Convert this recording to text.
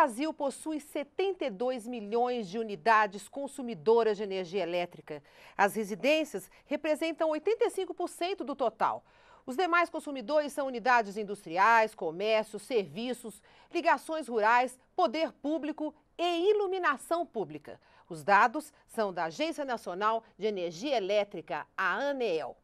Brasil possui 72 milhões de unidades consumidoras de energia elétrica. As residências representam 85% do total. Os demais consumidores são unidades industriais, comércios, serviços, ligações rurais, poder público e iluminação pública. Os dados são da Agência Nacional de Energia Elétrica, a ANEEL.